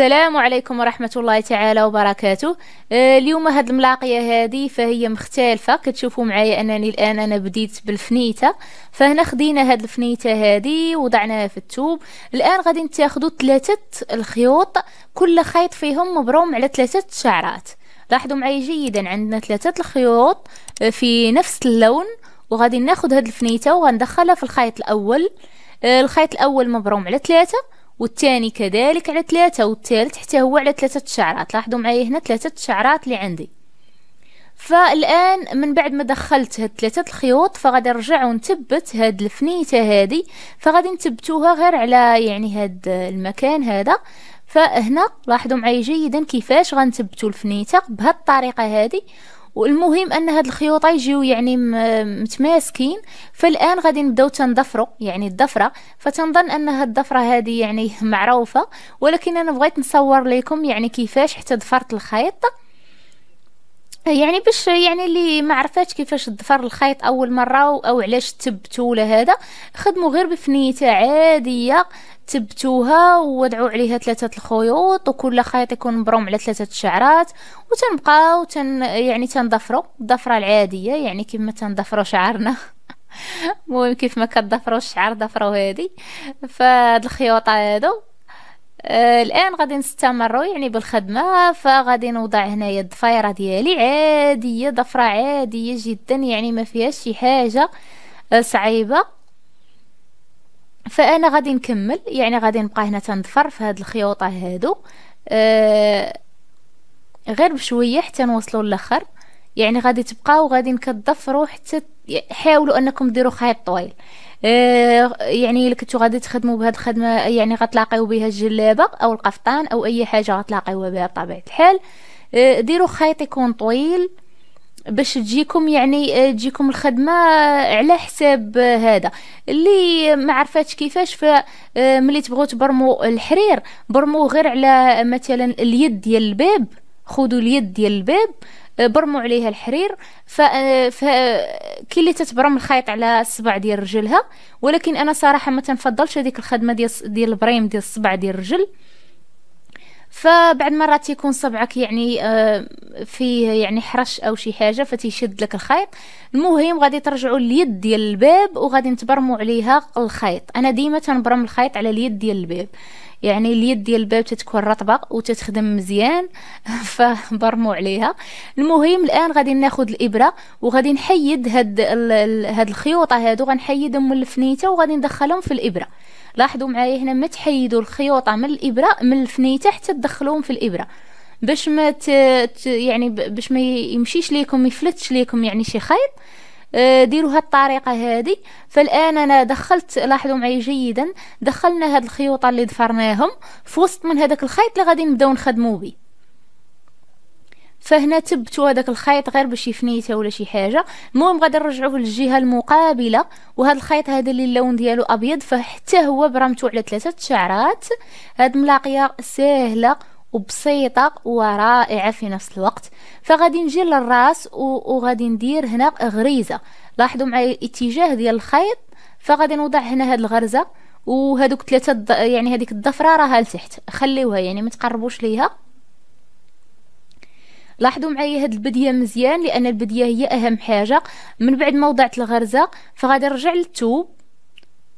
السلام عليكم ورحمة الله تعالى وبركاته آه اليوم هاد الملاقية هذه فهي مختلفة كتشوفوا معايا أنني الآن أنا بديت بالفنيتة فهنا خدينا هاد الفنيتة هذه وضعناها في التوب الآن غادي نتاخدو ثلاثة الخيوط كل خيط فيهم مبروم على ثلاثة شعرات لاحظوا معايا جيدا عندنا ثلاثة الخيوط آه، في نفس اللون وغادي ناخد هاد الفنيتة وغندخلها في الخيط الأول آه الخيط الأول مبروم على ثلاثة والثاني كذلك على ثلاثة والثالث حتى هو على ثلاثة شعرات لاحظوا معايا هنا ثلاثة شعرات اللي عندي فالان من بعد ما دخلت هاد ثلاثه الخيوط فغادي نرجع ونثبت هاد الفنيته هادي فغادي نثبتوها غير على يعني هاد المكان هذا فهنا لاحظوا معايا جيدا كيفاش غنثبتوا الفنيته بهاد الطريقه هادي والمهم ان هاد الخيوط يجيو يعني متماسكين فالان غادي نبداو تنضفرو يعني الضفره فتنظن ان هاد الضفره هذه يعني معروفه ولكن انا بغيت نصور لكم يعني كيفاش حتى ضفرت الخيط يعني باش يعني اللي ما عرفاتش كيفاش ضفر الخيط اول مره او علاش تبتو ولا هذا خدموا غير بفنيته عاديه تبتوها ووضعوا عليها ثلاثه الخيوط وكل خيط يكون مبروم على ثلاثه الشعرات وتنبقاو تن يعني تنضفرو الضفره العاديه يعني كما تنضفرو شعرنا المهم كيف ما كتضفروا الشعر ضفرو هادي فهاد الخيوط هادو آه، الان غادي نستمروا يعني بالخدمه فغادي نوضع هنايا الضفيره ديالي عاديه ضفره عاديه جدا يعني ما فيهاش شي حاجه آه، صعيبه فانا غادي نكمل يعني غادي نبقى هنا تنضفر في هاد الخيوطه هادو أه غير بشويه حتى نوصلوا للاخر يعني غادي تبقاو غادي كتضفروا حتى حاولوا انكم ديروا خيط طويل أه يعني اللي كنتو غادي تخدموا بهاد الخدمه يعني غتلاقيو بها الجلابه او القفطان او اي حاجه غتلاقيوها بها بطبيعه الحال أه ديروا خيط يكون طويل باش تجيكم يعني آه، تجيكم الخدمه آه، على حساب آه، هذا اللي ما عرفاتش كيفاش فملي تبغوا تبرمو الحرير برمو غير على مثلا اليد ديال الباب خذوا اليد ديال الباب برموا عليها الحرير ف كي اللي تتبرم الخيط على الصبع ديال رجلها ولكن انا صراحه ما تنفضلش هذيك الخدمه ديال ديال البريم ديال الصبع ديال الرجل فبعد مرات يكون صبعك يعني آه، فيه يعني حرش او شي حاجه فتيشد لك الخيط المهم غادي ترجعوا اليد ديال الباب وغادي نتبرموا عليها الخيط انا ديما تنبرم الخيط على اليد ديال الباب يعني اليد ديال الباب تتكون رطبه وتتخدم مزيان فبرمو عليها المهم الان غادي ناخذ الابره وغادي نحيد هاد هاد الخيوطه هادو غنحيدهم من الفنيته وغادي ندخلهم في الابره لاحظوا معايا هنا ما تحيدوا الخيوطه من الابره من الفنيته حتى تدخلوهم في الابره باش ما ت... يعني باش ما يمشيش ليكم يفلتش ليكم يعني شي خيط آه، ديروا هالطريقه هذه فالان انا دخلت لاحظوا معي جيدا دخلنا هاد الخيوط اللي ضفرناهم في وسط من هذاك الخيط اللي غادي نبداو نخدمو به فهنا تبتوا هذاك الخيط غير باش يفنيته ولا شي حاجه المهم غادي نرجعوه للجهه المقابله وهذا الخيط هذا اللي اللون ديالو ابيض فحتى هو برمتو على ثلاثه شعرات هاد الملاقيه ساهله وبسيطة ورائعة في نفس الوقت فغادي نجي للراس وغادي ندير هنا غريزة لاحظوا معايا الاتجاه ديال الخيط فغادي نوضع هنا هاد الغرزة وهذوك ثلاثة يعني هذيك الضفرة راها لتحت خليوها يعني ما تقربوش ليها لاحظوا معايا هاد البديه مزيان لان البديه هي اهم حاجه من بعد ما وضعت الغرزه فغادي نرجع للثوب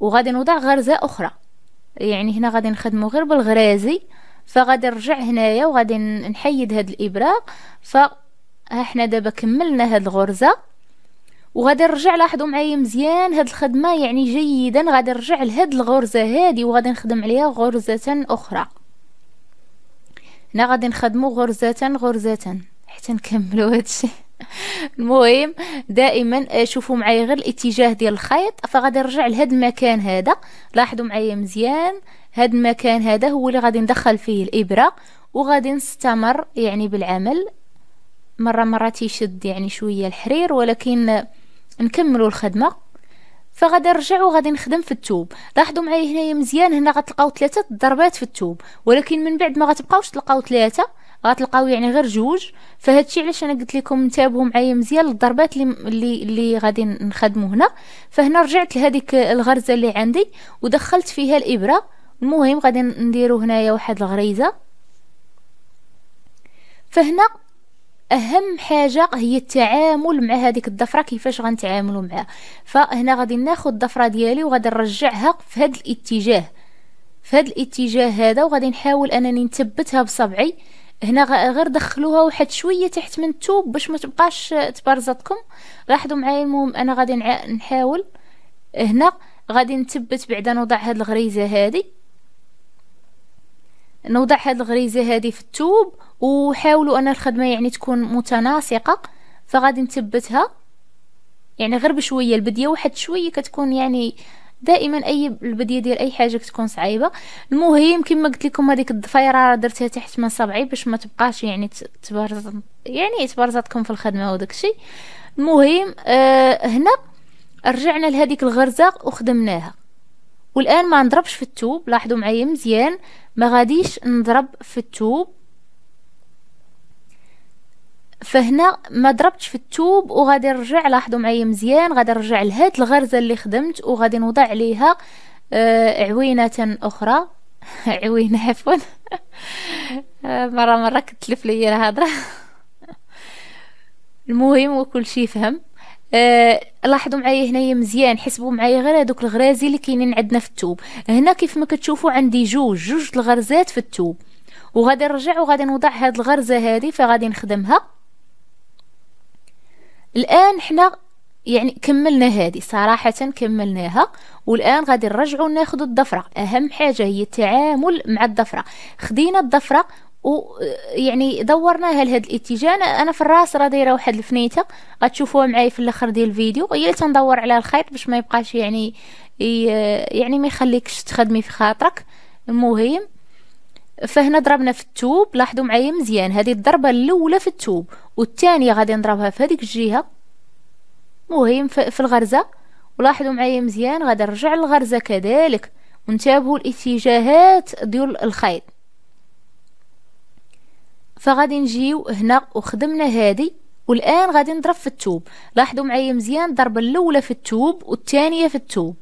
وغادي نوضع غرزه اخرى يعني هنا غادي نخدمو غير بالغرازي فغادي نرجع هنايا وغادي نحيد هاد الابره ف احنا دابا كملنا هاد الغرزه وغادي نرجع لاحظوا معايا مزيان هاد الخدمه يعني جيدا غادي نرجع لهاد الغرزه هادي وغادي نخدم عليها غرزه اخرى هنا غادي نخدمو غرزه غرزه حتى نكملو هادشي المهم دائما شوفوا معايا غير الاتجاه ديال الخيط فغادي نرجع لهاد المكان هذا لاحظوا معايا مزيان هاد المكان هذا هو اللي غادي ندخل فيه الابره وغادي نستمر يعني بالعمل مره مره تيشد يعني شويه الحرير ولكن نكملوا الخدمه فغادي نرجع وغادي نخدم في التوب لاحظوا معايا هنايا مزيان هنا غتلقاو ثلاثه ضربات في التوب ولكن من بعد ما غتبقاوش تلقاو ثلاثه غتلقاو يعني غير جوج فهادشي علاش انا قلت لكم انتبهوا معايا مزيان للضربات اللي اللي, اللي غادي نخدمو هنا فهنا رجعت لهذيك الغرزه اللي عندي ودخلت فيها الابره المهم غادي نديرو هنايا واحد الغريزه فهنا اهم حاجه هي التعامل مع هذيك الضفره كيفاش غنتعاملوا معها فهنا غادي ناخذ الضفره ديالي وغادي نرجعها في هذا الاتجاه في هذا الاتجاه هذا وغادي نحاول انني نثبتها بصبعي هنا غير دخلوها واحد شويه تحت من التوب باش ما تبقاش تبرزطكم لاحظوا معايا المهم انا غادي نحاول هنا غادي نثبت بعدا نوضع هاد الغريزه هذه نوضع هاد الغريزه هذه في التوب وحاولوا ان الخدمه يعني تكون متناسقه فغادي نثبتها يعني غير بشويه البديه واحد شويه كتكون يعني دائما اي البديه ديال اي حاجه كتكون صعيبه المهم كما قلت لكم هذيك الضفيره درتها تحت من صبعي باش ما تبقاش يعني تبرز يعني تبرزتكم في الخدمه وداك الشيء المهم آه هنا رجعنا لهذيك الغرزه وخدمناها والان ما نضربش في التوب لاحظوا معايا مزيان ما غاديش نضرب في التوب فهنا ما ضربتش في التوب وغادي نرجع لاحظوا معايا مزيان غادي نرجع لهاد الغرزه اللي خدمت وغادي نوضع عليها آه عوينه اخرى عوينه عفوا مره مره كتلف ليا الهضره المهم وكل شيء فهم آه لاحظوا معايا هنايا مزيان حسبوا معايا غير هذوك الغرازي اللي كاينين عندنا في التوب هنا كيف ما كتشوفوا عندي جوج جوج الغرزات في التوب وغادي نرجع وغادي نوضع هاد الغرزه هذه فغادي نخدمها الان حنا يعني كملنا هذه صراحة كملناها والآن غادي نرجعوا ناخذ الضفرة أهم حاجة هي التعامل مع الضفرة خدينا الضفرة ويعني آه، دورناها لهاد الاتجاه انا في الراس راه دايره واحد الفنيته غتشوفوها معايا في الاخر ديال الفيديو هي اللي تندور على الخيط باش ما يبقاش يعني يعني ما يخليكش تخدمي في خاطرك المهم فهنا ضربنا في التوب لاحظوا معايا مزيان هذه الضربه الاولى في التوب والثانيه غادي نضربها في هذيك الجهه مهم في الغرزه ولاحظوا معايا مزيان غادي نرجع للغرزه كذلك وانتبهوا الاتجاهات ديال الخيط فغادي نجيو هنا وخدمنا هذه والان غادي نضرب في التوب لاحظوا معايا مزيان الضربه الاولى في التوب والثانيه في التوب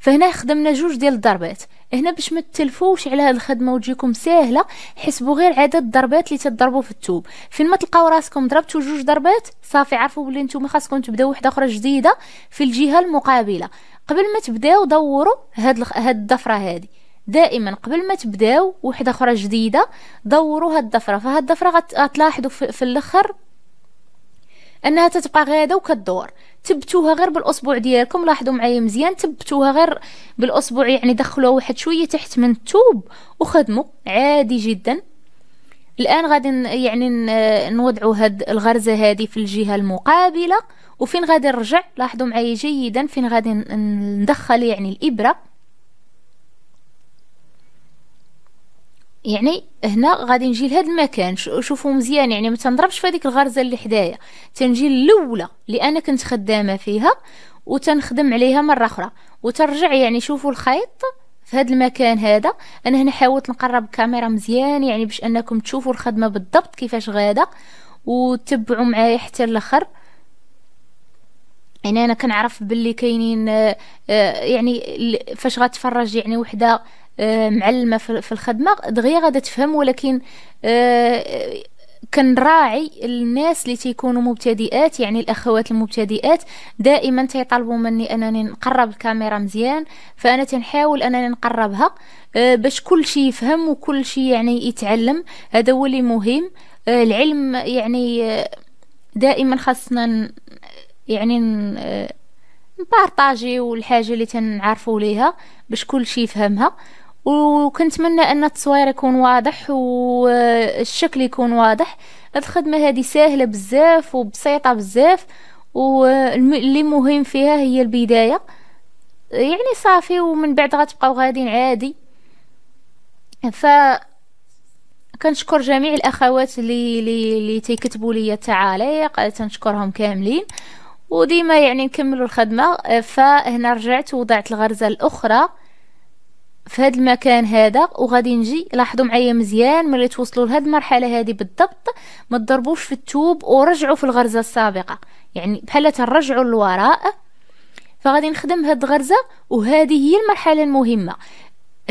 فهنا خدمنا جوج ديال الضربات هنا باش ما تتلفوش على هاد الخدمه وتجيكم ساهله حسبوا غير عدد الضربات اللي تضربوا في التوب فين ما تلقاو راسكم ضربتوا جوج ضربات صافي عرفوا بلي نتوما خاصكم تبداو وحده اخرى جديده في الجهه المقابله قبل ما تبداو دوروا هاد هاد الضفره هذه دائما قبل ما تبداو وحده اخرى جديده دوروا هاد الضفره فهاد الضفره غتلاحظوا في الاخر انها تتبقى غاده وكدور تبتوها غير بالاصبع ديالكم لاحظوا معايا مزيان تبتوها غير بالاصبع يعني دخلوها واحد شويه تحت من الثوب وخدموا عادي جدا الان غادي يعني نوضعوا هاد الغرزه هذه في الجهه المقابله وفين غادي نرجع لاحظوا معايا جيدا فين غادي ندخل يعني الابره يعني هنا غادي نجي لهذا المكان شوفوا مزيان يعني ما تنضربش في هذيك الغرزه اللي حدايا تنجي الاولى اللي انا كنت خدامه فيها وتنخدم عليها مره اخرى وترجع يعني شوفوا الخيط في هذا المكان هذا انا هنا حاولت نقرب الكاميرا مزيان يعني باش انكم تشوفوا الخدمه بالضبط كيفاش غاده وتبعوا معايا حتى الاخر يعني انا كنعرف باللي كاينين آه، آه، يعني فاش غتفرج يعني وحده آه، معلمه في الخدمه دغيا غادا تفهم ولكن آه، كنراعي الناس اللي تيكونوا مبتدئات يعني الاخوات المبتدئات دائما تيطلبوا مني انني نقرب الكاميرا مزيان فانا تنحاول انني نقربها آه، باش كل شيء يفهم وكل شيء يعني يتعلم هذا هو اللي مهم العلم يعني دائما خاصنا يعني نبارطاجيو الحاجه اللي تنعرفوا ليها باش كل شيء يفهمها وكنتمنى ان التصوير يكون واضح والشكل يكون واضح الخدمه هذه سهله بزاف وبسيطه بزاف واللي مهم فيها هي البدايه يعني صافي ومن بعد غتبقاو غاديين عادي ف كنشكر جميع الاخوات اللي اللي, اللي تيكتبوا لي التعاليق تنشكرهم كاملين وديما يعني نكملوا الخدمه فهنا رجعت ووضعت الغرزه الاخرى في هذا المكان هذا وغادي نجي لاحظوا معايا مزيان ملي توصلوا لهاد المرحله هذه بالضبط ما تضربوش في التوب ورجعوا في الغرزه السابقه يعني بحال ترجعوا للوراء فغادي نخدم هاد الغرزه وهذه هي المرحله المهمه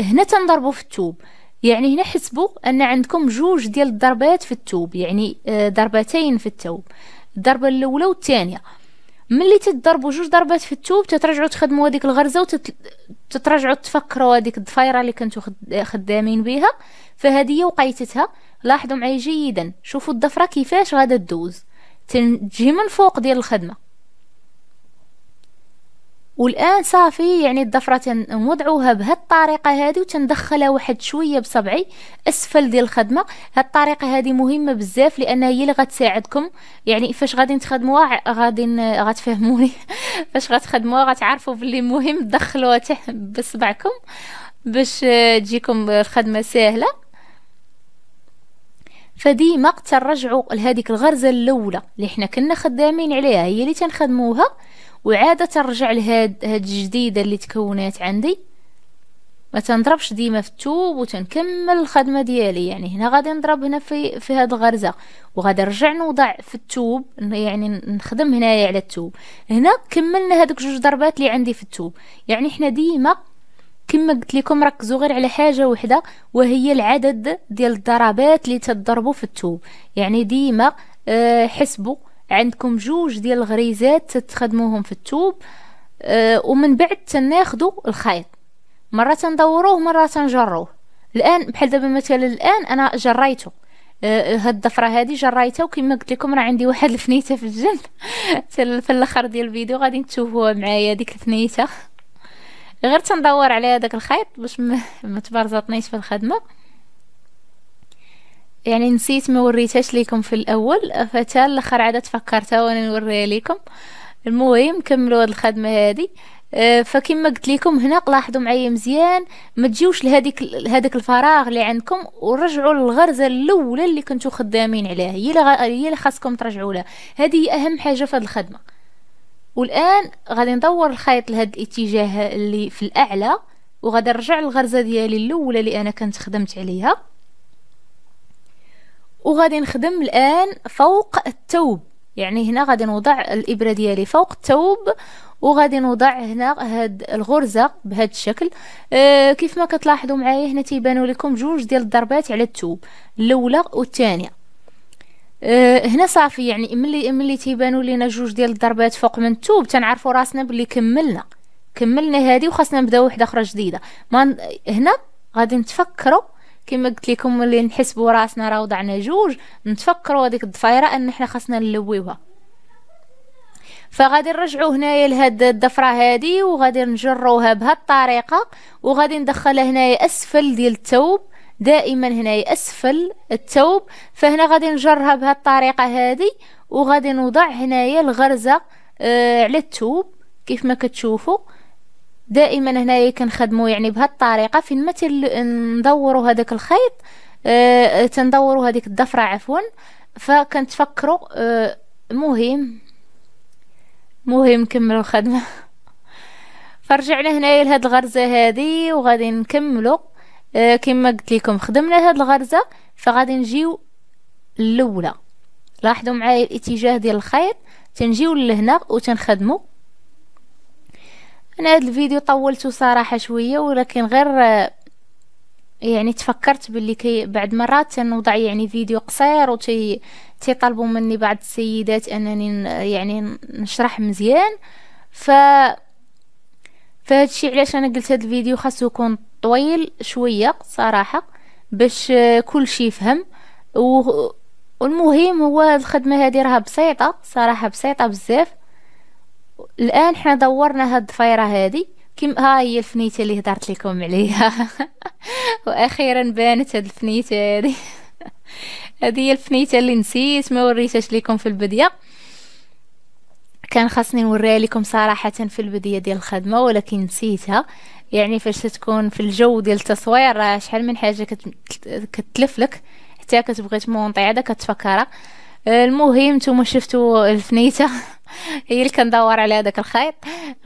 هنا تنضربوا في التوب يعني هنا حسبوا ان عندكم جوج ديال الضربات في التوب يعني آه، ضربتين في التوب الضربه الاولى والثانيه ملي تضربوا جوج ضربات في الثوب تترجعوا تخدموا هذيك الغرزه وتترجعوا تفكروا هذيك الضفيره اللي كنتو خدامين بها فهذه وقيتتها لاحظوا معي جيدا شوفوا الضفره كيفاش غادا تدوز تجي من فوق ديال الخدمه والان صافي يعني الضفره نوضعوها بهالطريقه هذه وتندخلها واحد شويه بصبعي اسفل ديال الخدمه هاد الطريقه هذه مهمه بزاف لان هي اللي غتساعدكم يعني فاش غادي تخدموها غادي غتفهموني فاش غتخدموها غتعرفوا باللي مهم تدخلوها تحت بصبعكم باش تجيكم الخدمه سهله فديما ترجعوا لهذيك الغرزه الاولى اللي حنا كنا خدامين عليها هي اللي تنخدموها وعادة نرجع لهاد هاد الجديدة اللي تكونات عندي ما تنضربش ديما في التوب وتنكمل الخدمه ديالي يعني هنا غادي نضرب هنا في في هاد الغرزه وغادي نرجع نوضع في التوب يعني نخدم هنايا على التوب هنا كملنا هادوك جوج ضربات اللي عندي في التوب يعني حنا ديما كما قلت لكم ركزوا غير على حاجه وحده وهي العدد ديال الضربات اللي تضربوا في التوب يعني ديما آه، حسبوا عندكم جوج ديال الغريزات تخدموهم في التوب أه ومن بعد تناخدو الخيط مره تندوروه مره تنجروه الان بحال دابا مثلا الان انا جريته آه، هاد الضفره هادي جريتها وكما قلت لكم راه عندي واحد الفنيته في الجنب في الاخر ديال الفيديو غادي تشوفوها معايا ديك الفنيته غير تندور على هذاك الخيط باش ما تبرزطنيش في الخدمه يعني نسيت ما وريتهاش ليكم في الاول فتا الاخر عاد تفكرتها وانا نوريها ليكم المهم كملوا هاد الخدمه هذه أه، فكما قلت لكم هنا لاحظوا معايا مزيان ما تجيوش لهذيك هذاك الفراغ اللي عندكم ورجعوا للغرزه الاولى اللي كنتو خدامين عليها هي اللي هي اللي خاصكم ترجعوا لها هذه هي اهم حاجه في هذه الخدمه والان غادي ندور الخيط لهاد الاتجاه اللي في الاعلى وغادي نرجع للغرزه ديالي الاولى اللي انا كنت خدمت عليها وغادي نخدم الان فوق الثوب يعني هنا غادي نوضع الابره ديالي فوق الثوب وغادي نوضع هنا هاد الغرزه بهاد الشكل آه كيف ما كتلاحظوا معايا هنا تيبانوا لكم جوج ديال الضربات على الثوب الاولى والثانيه آه، هنا صافي يعني ملي ملي تيبانوا لينا جوج ديال الضربات فوق من الثوب تنعرفوا راسنا بلي كملنا كملنا هذه وخاصنا نبداو وحده اخرى جديده ما هنا غادي نتفكروا كما قلت لكم ملي نحسبوا راسنا راه وضعنا جوج نتفكروا هذيك الضفيره ان احنا خاصنا نلويوها فغادي نرجعوا هنايا لهاد الضفره هادي وغادي نجروها بهاد الطريقه وغادي ندخلها هنايا اسفل ديال الثوب دائما هنايا اسفل الثوب فهنا غادي نجرها بهاد الطريقه هادي وغادي نوضع هنايا الغرزه آه على الثوب كيف ما كتشوفوا دائما هنايا كنخدموا يعني بهالطريقه فين ما ندوروا هذاك الخيط آه تندوروا هذيك الضفره عفوا فكنتفكروا آه مهم مهم نكملوا الخدمه فرجعنا هنايا لهاد الغرزه هذه وغادي نكملوا آه كما قلت لكم خدمنا هاد الغرزه فغادي نجيو الاولى لاحظوا معايا الاتجاه ديال الخيط تنجيو لهنا وتنخدموا انا هذا الفيديو طولته صراحه شويه ولكن غير آه، يعني تفكرت باللي كي بعد مرات تنوضع يعني فيديو قصير وتي تيطلبوا مني بعض السيدات انني يعني نشرح مزيان ف فهادشي علاش انا قلت هذا الفيديو خاصو يكون طويل شويه صراحه باش آه، كل شيء يفهم و... والمهم هو الخدمه هذه راها بسيطه صراحه بسيطه بزاف الان حنا دورنا هاد الضفيره هادي كم ها هي الفنيته اللي هضرت لكم عليها واخيرا بانت هاد الفنيته هادي هادي هي الفنيته اللي نسيت ما وريتهاش لكم في البديه كان خاصني نوريها لكم صراحه في البديه ديال الخدمه ولكن نسيتها يعني فاش تكون في الجو ديال التصوير راه شحال من حاجه كتلف لك حتى كتبغي تمونطي عاد كتفكرها آه، المهم نتوما شفتوا الفنيته هي اللي كندور على هذاك الخيط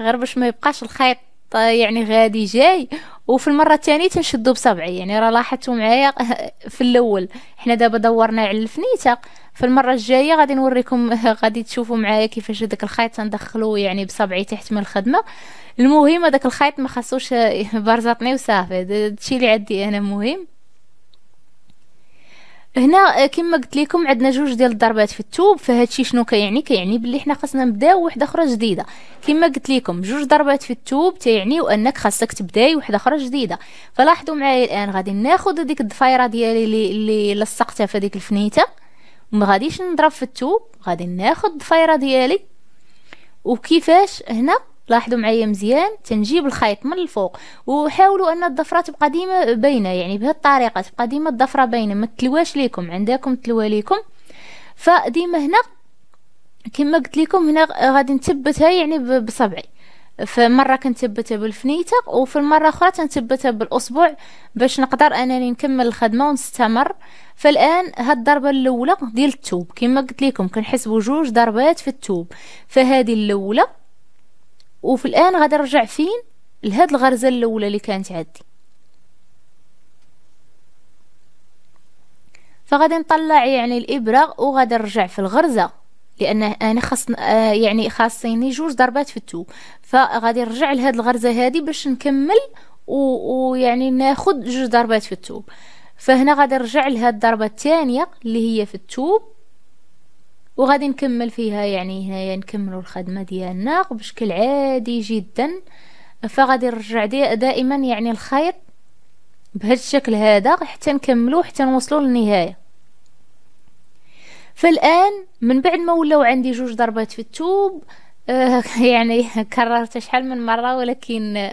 غير باش ما يبقاش الخيط آه، يعني غادي جاي وفي المره الثانيه تنشدو بصبعي يعني راه لاحظتوا معايا في الاول حنا دابا دورنا على الفنيته في المره الجايه غادي نوريكم غادي تشوفوا معايا كيفاش داك الخيط تندخلوه يعني بصبعي تحت من الخدمه المهم هذاك الخيط ما خاصوش برزطني وصافي هادشي اللي عندي انا مهم هنا آه، كما قلت لكم عندنا جوج ديال الضربات في الثوب فهادشي شنو كيعني كيعني بلي حنا خاصنا نبداو وحده اخرى جديده كما قلت لكم جوج ضربات في الثوب تيعنيو انك خاصك تبداي وحده اخرى جديده فلاحظوا معايا الان غادي ناخذ ديك الضفيره ديالي اللي لصقتها في هذيك الفنيته وما غاديش نضرب في الثوب غادي ناخذ الضفيره ديالي وكيفاش هنا لاحظوا معايا مزيان تنجيب الخيط من الفوق وحاولوا ان الضفره تبقى ديما باينه يعني بهذه الطريقه تبقى ديما الضفره باينه ما تلواش ليكم عندكم تلوى ليكم فديما هنا كما قلت لكم هنا غادي نثبتها يعني بصبعي فمره كنثبتها بالفنيته وفي المره اخرى تنثبتها بالاصبع باش نقدر انني نكمل الخدمه ونستمر فالان هاد الضربه الاولى ديال التوب كما قلت لكم كنحسبوا جوج ضربات في التوب فهذه الاولى وفي الان غادي نرجع فين لهاد الغرزه الاولى اللي كانت عندي فغادي نطلع يعني الابره وغادي نرجع في الغرزه لان انا خاص آه، يعني خاصيني جوج ضربات في الثوب فغادي نرجع لهاد الغرزه هادي باش نكمل ويعني ناخد جوج ضربات في التوب فهنا غادي نرجع لهاد الضربه الثانيه اللي هي في التوب وغادي نكمل فيها يعني هنايا نكملوا الخدمه ديالنا بشكل عادي جدا فغادي نرجع دائما يعني الخيط بهذا الشكل هذا حتى نكملو حتى نوصلو للنهايه فالان من بعد ما ولاو عندي جوج ضربات في التوب آه، يعني كررت شحال من مره ولكن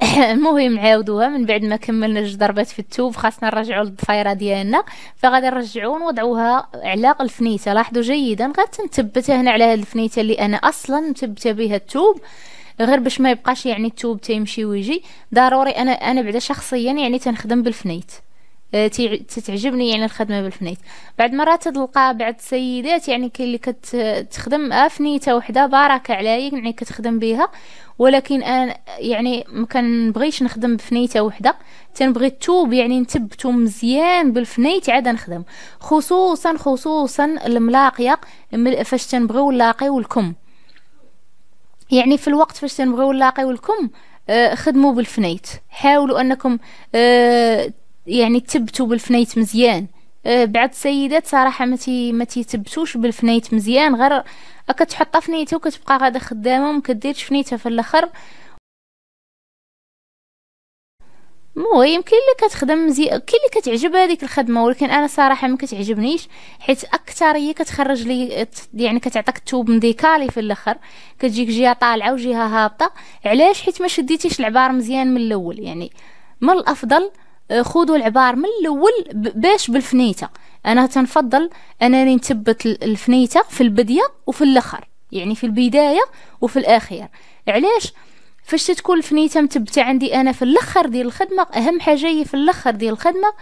المهم عاودوها من بعد ما كملنا جوج ضربات في التوب خاصنا نرجعوا للضفيره ديالنا فغادي نرجعوا نوضعوها على الفنيته لاحظوا جيدا غتنثبتها هنا على هذه الفنيته اللي انا اصلا مثبته بها التوب غير باش ما يبقاش يعني التوب تيمشي ويجي ضروري انا انا بعدا شخصيا يعني تنخدم بالفنيت آه، تتعجبني يعني الخدمة بالفنيت بعد مرات تلقى بعد سيدات يعني كي اللي كتخدم أفنيتة وحدة باركة عليا يعني كتخدم بها ولكن أنا يعني ما كنبغيش نخدم بفنيتة وحدة تنبغي التوب يعني نتبتو مزيان بالفنيت عاد نخدم خصوصا خصوصا الملاقية فاش تنبغيو نلاقيو والكم يعني في الوقت فاش تنبغيو نلاقيو والكم آه، خدموا بالفنيت حاولوا انكم آه، يعني تبتوا بالفنيت مزيان أه، بعض السيدات صراحه ما تي ما تيتبتوش بالفنيت مزيان غير كتحطها فنيته وكتبقى غادا خدامه وما كديرش فنيتها في الاخر مو يمكن اللي كتخدم مزيان كاين اللي كتعجب هذيك الخدمه ولكن انا صراحه ما كتعجبنيش حيت اكثر هي كتخرج لي يعني كتعطيك الثوب مديكالي في الاخر كتجيك جهه طالعه وجهه هابطه علاش حيت ما شديتيش العبار مزيان من الاول يعني من الافضل أه، خذوا العبار من الاول باش بالفنيته انا تنفضل انني نثبت الفنيته في البديه وفي الاخر يعني في البدايه وفي الاخير علاش فاش تكون الفنيته مثبته عندي انا في الاخر ديال الخدمه اهم حاجه هي في الاخر ديال الخدمه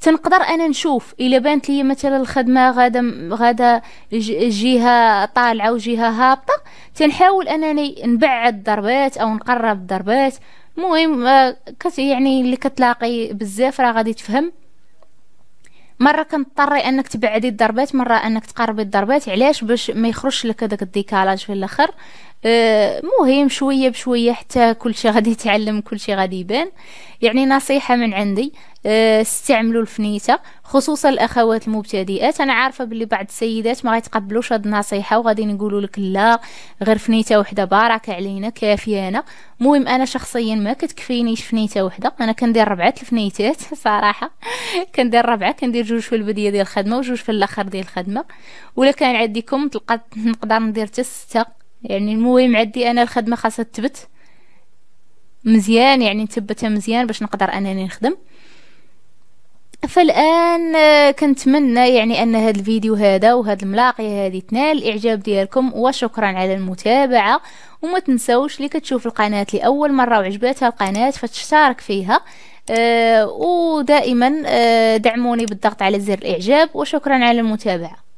تنقدر انا نشوف الا بانت لي مثلا الخدمه غادا غادا جهه طالعه وجهه هابطه تنحاول انني نبعد الضربات او نقرب الضربات المهم آه، كت يعني اللي كتلاقي بزاف راه غادي تفهم مره كنضطري انك تبعدي الضربات مره انك تقربي الضربات علاش باش ما يخرجش لك داك الديكالاج في الاخر آه، مهم شويه بشويه حتى كل شيء غادي يتعلم كل شيء غادي يبان يعني نصيحه من عندي آه، استعملوا الفنيته خصوصا الاخوات المبتدئات انا عارفه باللي بعض السيدات ما غيتقبلوش هاد النصيحه وغادي نقولوا لك لا غير فنيته وحده بارك علينا كافيانا مهم انا شخصيا ما كتكفينيش فنيته وحده انا كندير ربعه الفنيتات صراحه كندير ربعه كندير جوج في البدايه ديال الخدمه وجوج في الاخر ديال الخدمه ولا كان عندي تلقى نقدر ندير حتى سته يعني المهم عندي انا الخدمه خاصها تثبت مزيان يعني نثبتها مزيان باش نقدر انني نخدم فالان آه، كنتمنى يعني ان هذا الفيديو هذا وهذا الملاقيه هذه تنال الاعجاب ديالكم وشكرا على المتابعه وما تنسوش اللي كتشوف القناه لاول مره وعجباتها القناه فتشترك فيها آه، ودائما آه، دعموني بالضغط على زر الاعجاب وشكرا على المتابعه